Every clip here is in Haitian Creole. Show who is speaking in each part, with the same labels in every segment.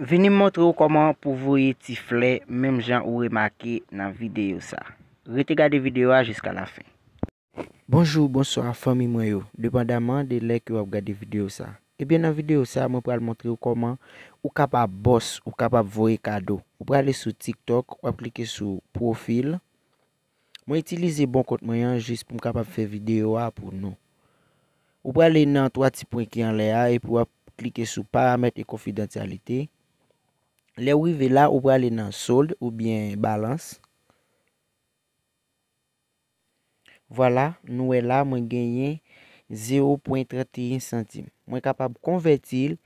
Speaker 1: Veni m montre ou koman pou voye ti flè mèm jan ou remake nan videyo sa. Reti gade videyo a jiska la fin. Bonjour, bonsoir, fami mwen yo. Depandaman de lèk yo ap gade videyo sa. Ebyen nan videyo sa mwen pral montre ou koman ou kapap bòs ou kapap voye kado. Ou pral le sou TikTok ou ap klike sou profil. Mwen itilize bon kont mwen yon jis pou m kapap fè videyo a pou nou. Ou pral le nan 3 ti point ki an le a e pou ap klike sou paramète e konfidentialite. Le wive la ou prale nan sold ou bien balans. Vola nou e la mwen genye 0.31 centime. Mwen kapab konvertil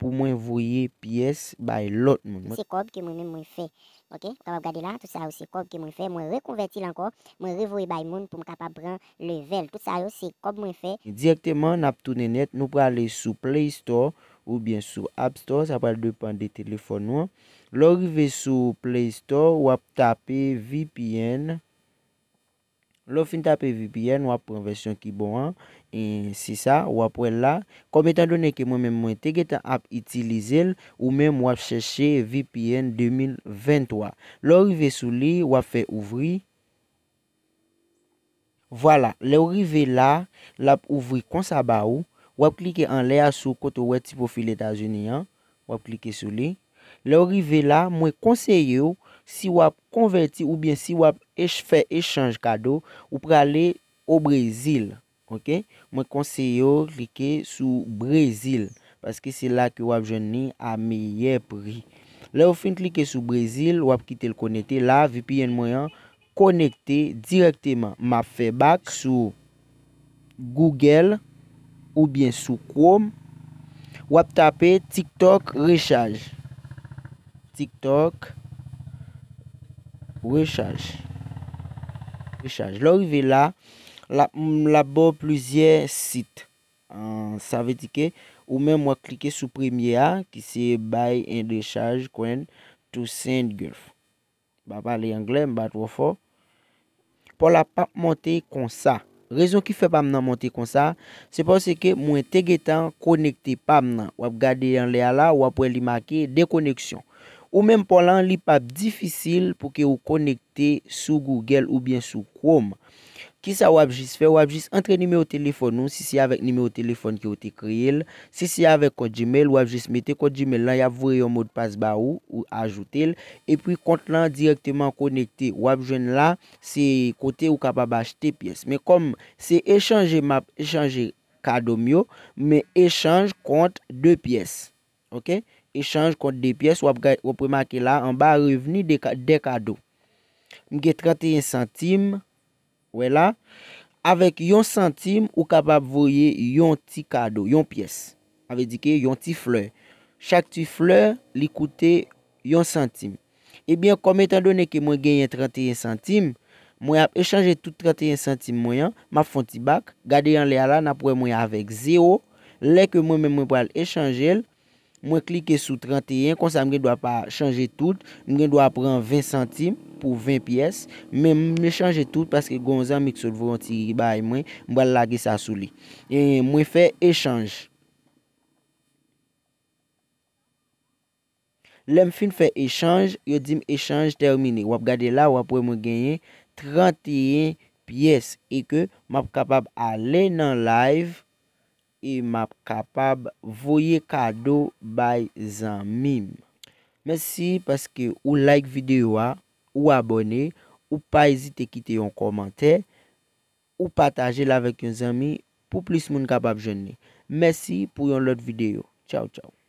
Speaker 1: pou mwen voye piyes bay lot moun. Se kob ki mwen mwen fe. Ok. Kabab gade la tout sa ou se kob ki mwen fe. Mwen rekonvertil ankor. Mwen revoye bay moun pou mwen kapab bran level. Tout sa ou se kob mwen fe. Direkteman nap tou nenet nou prale sou Play Store moun. Ou byen sou App Store, sa pal depan de telefon wap. Lo rive sou Play Store, wap tape VPN. Lo fin tape VPN, wap pran versyon ki bon an. En si sa, wap wè la. Kom etan donen ke mwen men mwen teke tan app itilize l, ou men wap cheshe VPN 2023. Lo rive sou li, wap fè ouvri. Wala, le rive la, l ap ouvri konsa ba wou. Wap klike an le a sou koto wè ti profil Etasouni an. Wap klike sou li. Le ou rive la, mwen konseye ou si wap konverti ou bien si wap eche fè echange kado ou pre ale o Brezil. Ok. Mwen konseye ou klike sou Brezil. Paske se la ki wap jouni a meyè pri. Le ou fin klike sou Brezil, wap ki telkonekte la. VPN mwen an konekte direktyman. Ma fè bak sou Google.com. Ou bien sou Chrome. Ou ap tape TikTok rechage. TikTok rechage. Rechage. Lou y ve la, la bo plouziye sit. Sa ve tike ou men mwa klike sou premye a. Ki se buy en rechage kwen tou Saint-Gulf. Ba pale Anglè mba trofo. Po la pape monte kon sa. Rezon ki fe pam nan monte kon sa, se panse ke mwen tegetan konekte pam nan, wap gade yon le ala, wap wè li make de koneksyon. Ou menm polan, li pap difisil pou ke ou konekte sou Google ou bien sou Chrome. Ki sa wap jis fe? Wap jis entre nime ou telefon nou. Si si avek nime ou telefon ki ou te kreye l. Si si avek kote jimel. Wap jis mete kote jimel lan. Ya vwere yon mode pas bar ou ajoute l. E pri kont lan direktman konekte. Wap jen la. Se kote ou kapaba achete piyes. Me kom se echange map. Echange kado myo. Me echange kont de piyes. Ok. Echange kont de piyes. Wap prema ke la. An ba reveni de kado. Mge 31 centime. Ouè la, avèk yon santim ou kapap voye yon ti kado, yon piyes. Avè di ke yon ti fleur. Chak ti fleur li koute yon santim. Ebyen eh kom etan donè ke mwen genyen 31 santim, mwen ap echange tout 31 santim mwen, mwen ap fonte bak, gade yon le ala nap wè mwen avèk 0, le ke mwen mwen mwen pwal echange el, Mwen klike sou 31, konsa mwen do ap chanje tout. Mwen do ap pran 20 centime pou 20 piyes. Men mwen chanje tout, paske gwanza mwen ksot vwantiri bay mwen, mwen lage sa sou li. E mwen fè e chanj. Lem fin fè e chanj, yo dim e chanj termine. Wap gade la, wap wè mwen genye 31 piyes. E ke mwen kapab alen nan live. et suis capable voyer cadeau by Zamim. Merci parce que ou like vidéo ou abonné ou pas hésiter quitter un commentaire ou partager avec vos amis pour plus monde capable jeune. Merci pour une autre vidéo. Ciao ciao.